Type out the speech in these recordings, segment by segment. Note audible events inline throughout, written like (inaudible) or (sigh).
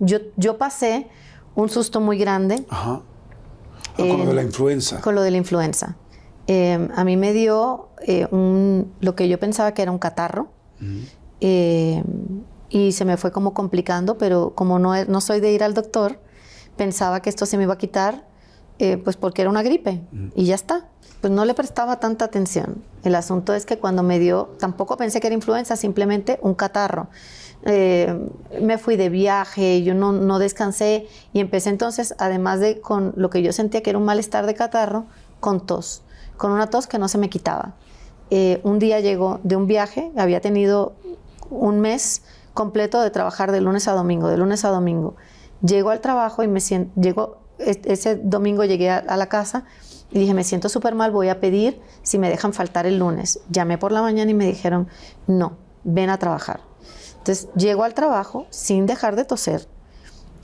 Yo, yo pasé un susto muy grande. Ajá. Ah, eh, con lo de la influenza. Con lo de la influenza. Eh, a mí me dio eh, lo que yo pensaba que era un catarro. y se me fue como complicando, pero como no, no soy de ir al doctor, pensaba que esto se me iba a quitar, pues porque era una gripe. Y ya está pues no le prestaba tanta atención. El asunto es que cuando me dio, tampoco pensé que era influenza, simplemente un catarro. Eh, me fui de viaje, yo no, no descansé y empecé entonces, además de con lo que yo sentía que era un malestar de catarro, con tos, con una tos que no se me quitaba. Eh, un día llegó de un viaje, había tenido un mes completo de trabajar de lunes a domingo, de lunes a domingo. Llego al trabajo y me e-, ese domingo llegué a la casa y dije, me siento súper mal, voy a pedir si me dejan faltar el lunes. Llamé por la mañana y me dijeron, no, ven a trabajar. Entonces llego al trabajo sin dejar de toser.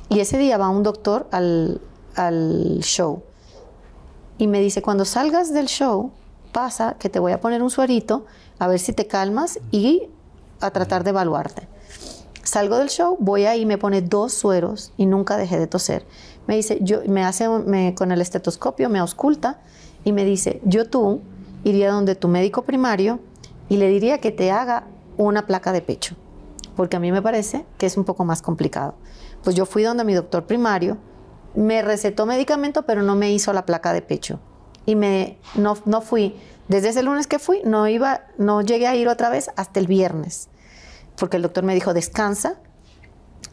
Y ese día va un doctor al, show y me dice, cuando salgas del show, pasa que te voy a poner un suerito a ver si te calmas y a tratar de evaluarte. Salgo del show, voy ahí, me pone dos sueros y nunca dejé de toser. Me dice, yo, me hace con el estetoscopio, me ausculta y me dice, yo tú iría donde tu médico primario y le diría que te haga una placa de pecho, porque a mí me parece que es un poco más complicado. Pues yo fui donde mi doctor primario, me recetó medicamento, pero no me hizo la placa de pecho. Y me, no, no fui, desde ese lunes que fui, no, iba, no llegué a ir otra vez hasta el viernes porque el doctor me dijo, descansa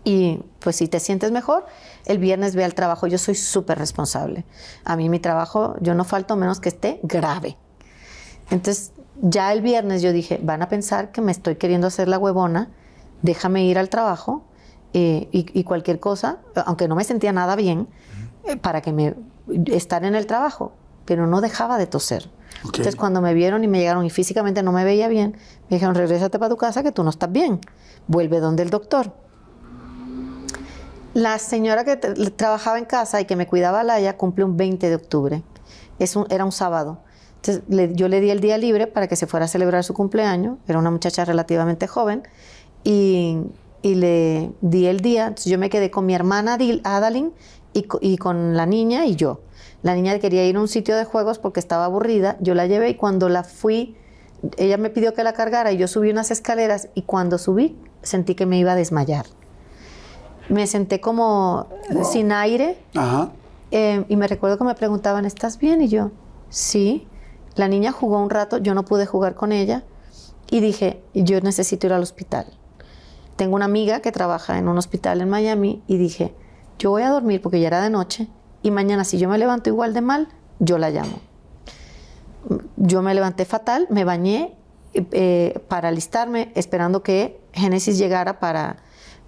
y pues si te sientes mejor, el viernes ve al trabajo. Yo soy súper responsable. A mí mi trabajo, yo no falto menos que esté grave. Entonces, ya el viernes yo dije, van a pensar que me estoy queriendo hacer la huevona, déjame ir al trabajo eh, y, cualquier cosa, aunque no me sentía nada bien, eh, para que me estar en el trabajo pero no dejaba de toser. Entonces, cuando me vieron y me llegaron y físicamente no me veía bien, me dijeron, regrésate para tu casa que tú no estás bien. Vuelve donde el doctor. La señora que trabajaba en casa y que me cuidaba a Laia cumple un 20 de octubre. Es era un sábado. Entonces, yo le di el día libre para que se fuera a celebrar su cumpleaños. Era una muchacha relativamente joven. Y, le di el día. Entonces, yo me quedé con mi hermana Adaline y, con la niña y yo. La niña quería ir a un sitio de juegos porque estaba aburrida, yo la llevé y cuando la fui, ella me pidió que la cargara y yo subí unas escaleras y cuando subí sentí que me iba a desmayar. Me senté como sin aire eh, y me recuerdo que me preguntaban, ¿estás bien? Y yo, sí. La niña jugó un rato, yo no pude jugar con ella y dije, yo necesito ir al hospital. Tengo una amiga que trabaja en un hospital en Miami y dije, yo voy a dormir porque ya era de noche y mañana si yo me levanto igual de mal, yo la llamo. Yo me levanté fatal, me bañé eh, para alistarme, esperando que Génesis llegara para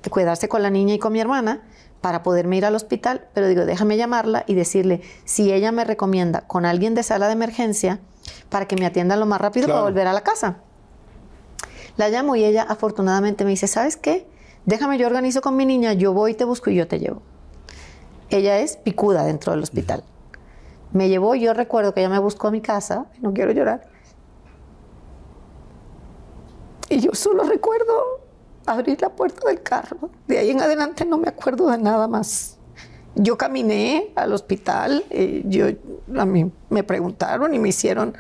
cuidarse con la niña y con mi hermana, para poderme ir al hospital, pero digo, déjame llamarla y decirle si ella me recomienda con alguien de sala de emergencia para que me atienda lo más rápido para volver a la casa. La llamo y ella afortunadamente me dice, ¿sabes qué? Déjame, yo organizo con mi niña, yo voy, te busco y yo te llevo. Ella es picuda dentro del hospital. Me llevó, yo recuerdo que ella me buscó a mi casa, no quiero llorar. Y yo solo recuerdo abrir la puerta del carro. De ahí en adelante no me acuerdo de nada más. Yo caminé al hospital, eh, yo, a me preguntaron y me hicieron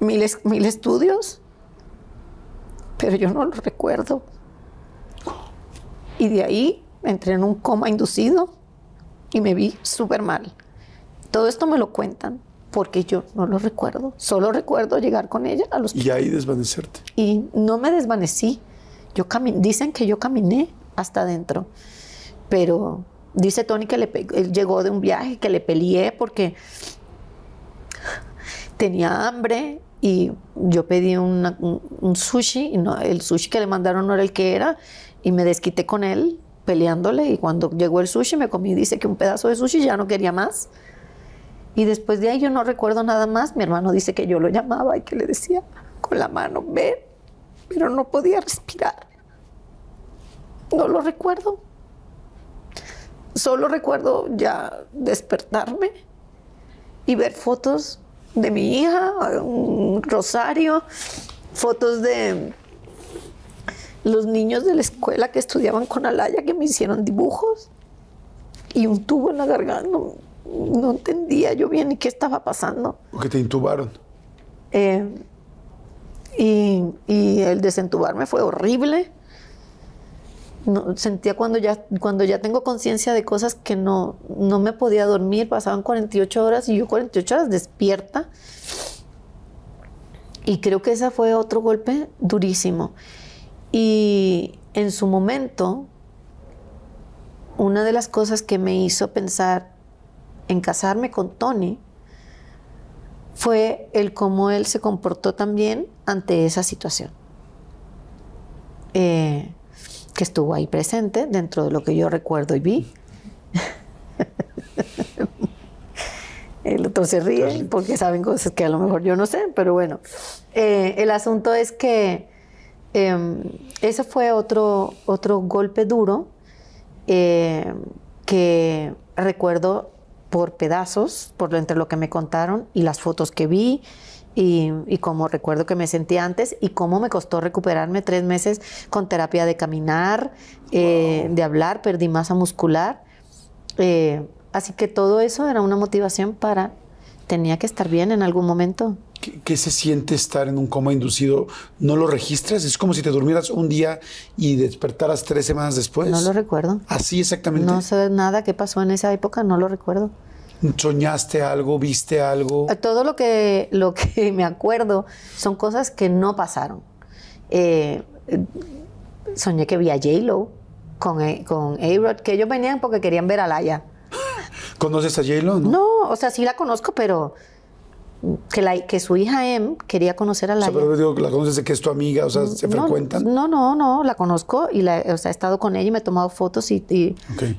mil, mil estudios, pero yo no lo recuerdo. Y de ahí entré en un coma inducido y me vi súper mal. Todo esto me lo cuentan porque yo no lo recuerdo. Solo recuerdo llegar con ella a los... Y ahí desvanecerte. Y no me desvanecí. Yo dicen que yo caminé hasta adentro, pero dice Tony que le él llegó de un viaje, que le peleé porque tenía hambre y yo pedí un, sushi y no, el sushi que le mandaron no era el que era y me desquité con él peleándole y cuando llegó el sushi me comí, dice que un pedazo de sushi ya no quería más. Y después de ahí yo no recuerdo nada más, mi hermano dice que yo lo llamaba y que le decía con la mano, ven, pero no podía respirar. No lo recuerdo. Solo recuerdo ya despertarme y ver fotos de mi hija, un rosario, fotos de los niños de la escuela que estudiaban con Alaya que me hicieron dibujos y un tubo en la garganta. No, entendía yo bien ni qué estaba pasando. que te intubaron. Eh, y, el desentubarme fue horrible. No, sentía cuando ya, cuando ya tengo conciencia de cosas que no, no me podía dormir, pasaban 48 horas y yo 48 horas despierta. Y creo que ese fue otro golpe durísimo. Y en su momento, una de las cosas que me hizo pensar en casarme con Tony fue el cómo él se comportó también ante esa situación. Eh, que estuvo ahí presente dentro de lo que yo recuerdo y vi. (laughs) el otro se ríe porque saben cosas que a lo mejor yo no sé, pero bueno, eh, el asunto es que Em, ese fue otro, otro golpe duro eh, que recuerdo por pedazos, por lo entre lo que me contaron y las fotos que vi y, y cómo recuerdo que me sentí antes y cómo me costó recuperarme tres meses con terapia de caminar, eh, de hablar, perdí masa muscular. Eh, así que todo eso era una motivación para, tenía que estar bien en algún momento. ¿Qué, se siente estar en un coma inducido? ¿No lo registras? Es como si te durmieras un día y despertaras tres semanas después. No lo recuerdo. Así exactamente. No sé nada qué pasó en esa época, no lo recuerdo. ¿Soñaste algo? ¿Viste algo? Eh, todo lo que, lo que (laughs) me acuerdo son cosas que no pasaron. Eh, eh, soñé que vi a J-Lo con, con a que ellos venían porque querían ver a Laia. ¿Conoces a j No? no, o sea, sí la conozco, pero que, su hija Em quería conocer a la. O la conoces de que es tu amiga, o sea, mm, se no, frecuentan. No, no, no, la conozco y la, o sea, he estado con ella y me he tomado fotos y,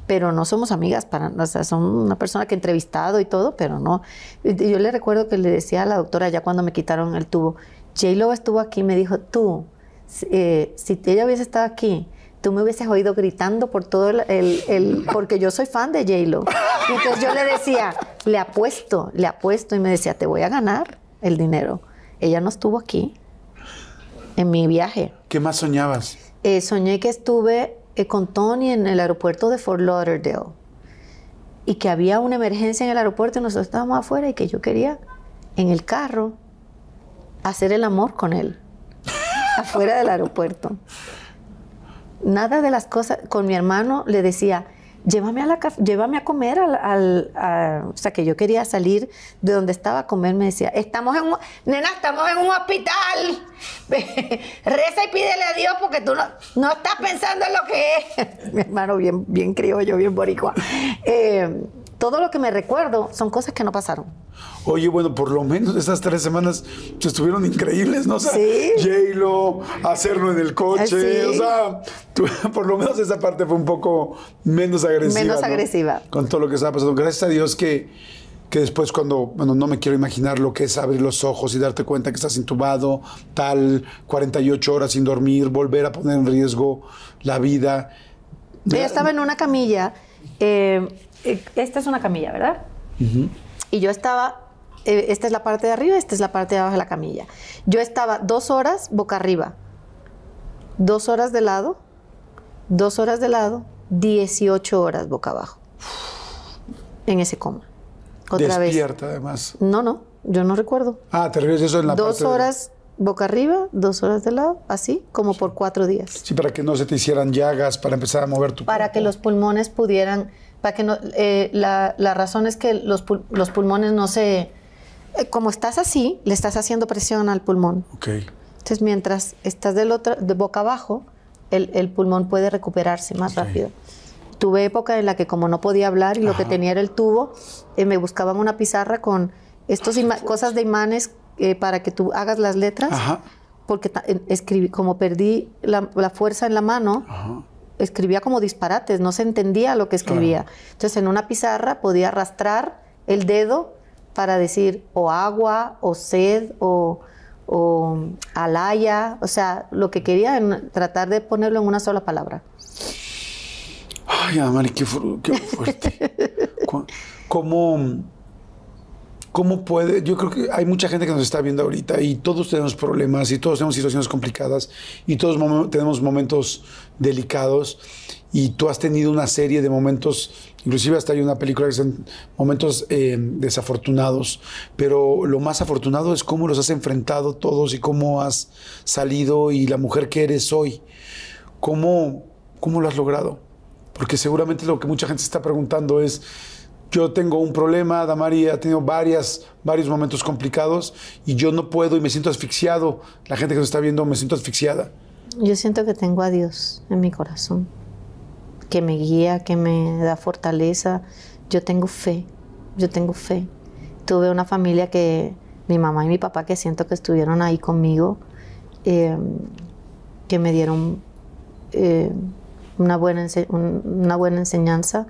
pero no somos amigas para, o sea, son una persona que he entrevistado y todo, pero no. Yo le recuerdo que le decía a la doctora ya cuando me quitaron el tubo, J Lo estuvo aquí y me dijo, tú, eh, si ella hubiese estado aquí, tú me hubieses oído gritando por todo el, porque yo soy fan de J-Lo. Entonces yo le decía, le apuesto, le apuesto, y me decía, te voy a ganar el dinero. Ella no estuvo aquí en mi viaje. ¿Qué más soñabas? Eh, soñé que estuve eh, con Tony en el aeropuerto de Fort Lauderdale y que había una emergencia en el aeropuerto y nosotros estábamos afuera y que yo quería en el carro hacer el amor con él (laughs) afuera del aeropuerto nada de las cosas, con mi hermano le decía, llévame a, la, llévame a comer al, o sea, que yo quería salir de donde estaba a comer, me decía, estamos en un, nena, estamos en un hospital, (laughs) reza y pídele a Dios porque tú no, no estás pensando en lo que es, (laughs) mi hermano bien, bien yo bien boricua, eh, todo lo que me recuerdo son cosas que no pasaron. Oye, bueno, por lo menos esas tres semanas estuvieron increíbles, ¿no? ¿Sí? J-Lo, hacerlo en el coche, o sea, (laughs) por lo menos esa parte fue un poco menos agresiva. Menos agresiva. Con todo lo que estaba pasando. Gracias a Dios que, que después cuando, bueno, no me quiero imaginar lo que es abrir los ojos y darte cuenta que estás intubado, tal, 48 horas sin dormir, volver a poner en riesgo la vida. Yo estaba en una camilla. Eh, eh, esta es una camilla, ¿verdad? Y yo estaba, eh, esta es la parte de arriba, esta es la parte de abajo de la camilla. Yo estaba dos horas boca arriba, dos horas de lado, dos horas de lado, 18 horas boca abajo, en ese coma. Otra Despierta, además. No, no, yo no recuerdo. Ah, te refieres eso en la Dos horas boca arriba, dos horas de lado, así, como por cuatro días. Sí, para que no se te hicieran llagas, para empezar a mover tu Para que los pulmones pudieran para que eh, la, la, razón es que los, los pulmones no se... Eh, como estás así, le estás haciendo presión al pulmón. Ok. Entonces, mientras estás del otro, de boca abajo, el, el pulmón puede recuperarse más rápido. Tuve época en la que como no podía hablar y lo que tenía era el tubo, eh, me buscaban una pizarra con estos cosas de imanes para que tú hagas las letras. Ajá porque escribí, como perdí la, la fuerza en la mano, Ajá escribía como disparates, no se entendía lo que escribía. Entonces en una pizarra podía arrastrar el dedo para decir o agua, o sed, o, alaya, o sea, lo que quería tratar de ponerlo en una sola palabra. Ay, Amari, qué, fuerte. (laughs) ¿Cómo, cómo puede, yo creo que hay mucha gente que nos está viendo ahorita y todos tenemos problemas y todos tenemos situaciones complicadas y todos tenemos momentos delicados y tú has tenido una serie de momentos, inclusive hasta hay una película que son momentos eh, desafortunados, pero lo más afortunado es cómo los has enfrentado todos y cómo has salido y la mujer que eres hoy, cómo, cómo lo has logrado. Porque seguramente lo que mucha gente está preguntando es, yo tengo un problema, Damaria ha tenido varias, varios momentos complicados y yo no puedo y me siento asfixiado. La gente que se está viendo me siento asfixiada. Yo siento que tengo a Dios en mi corazón, que me guía, que me da fortaleza. Yo tengo fe, yo tengo fe. Tuve una familia que, mi mamá y mi papá, que siento que estuvieron ahí conmigo, em, que me dieron eh, una buena enseñanza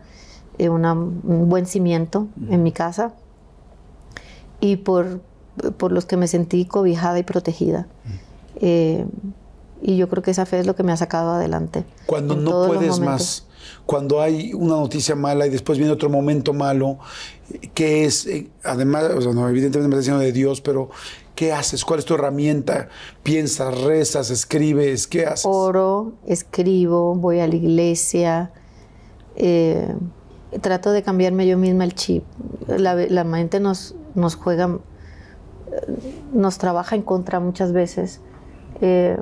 eh, una, un buen cimiento en mi casa y por, los que me sentí cobijada y protegida. Eh, y yo creo que esa fe es lo que me ha sacado adelante. Cuando no puedes más, cuando hay una noticia mala y después viene otro momento malo, ¿qué es? Eh, además, evidentemente me está diciendo de Dios, pero ¿qué haces? ¿Cuál es tu herramienta? ¿Piensas, rezas, escribes? ¿Qué haces? Oro, escribo, voy a la iglesia. Eh, trato de cambiarme yo misma el chip. La, mente nos, nos juega, nos trabaja en contra muchas veces. Eh,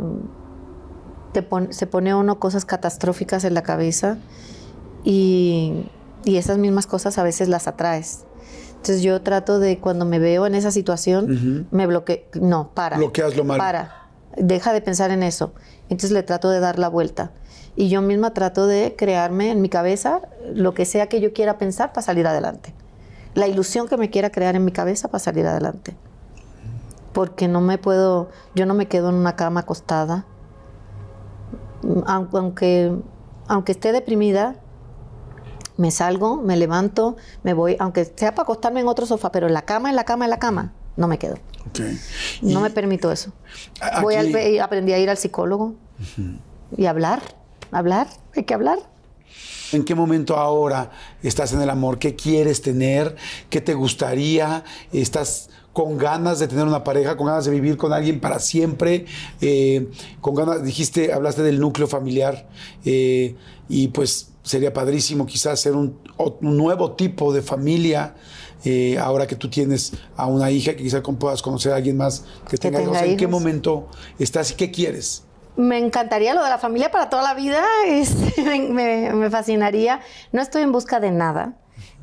se pone a uno cosas catastróficas en la cabeza y, esas mismas cosas a veces las atraes. Entonces yo trato de cuando me veo en esa situación, me bloqueo, no, para. Bloqueas lo malo. Para, deja de pensar en eso. Entonces le trato de dar la vuelta y yo misma trato de crearme en mi cabeza lo que sea que yo quiera pensar para salir adelante. La ilusión que me quiera crear en mi cabeza para salir adelante. Porque no me puedo, yo no me quedo en una cama acostada. Aunque, aunque esté deprimida, me salgo, me levanto, me voy, aunque sea para acostarme en otro sofá, pero en la cama, en la cama, en la cama, no me quedo. No me permito eso. Voy aprendí a ir al psicólogo y hablar hablar, hay que hablar. ¿En qué momento ahora estás en el amor? ¿Qué quieres tener? ¿Qué te gustaría? ¿Estás con ganas de tener una pareja, con ganas de vivir con alguien para siempre? Eh, con ganas, dijiste, hablaste del núcleo familiar eh, y pues sería padrísimo quizás ser un, nuevo tipo de familia. Eh, ahora que tú tienes a una hija, que quizás puedas conocer a alguien más que, tenga, ¿En qué momento estás y qué quieres? me encantaría lo de la familia para toda la vida, (laughs) este, me, fascinaría. No estoy en busca de nada.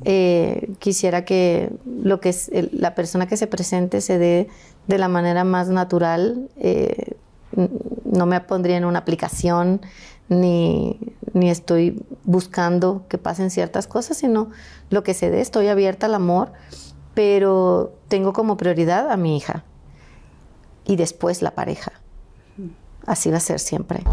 Eh, quisiera que, lo que es, la persona que se presente se dé de la manera más natural. Eh, no me pondría en una aplicación ni, ni estoy buscando que pasen ciertas cosas, sino lo que se dé. Estoy abierta al amor, pero tengo como prioridad a mi hija y después la pareja Así va a ser siempre.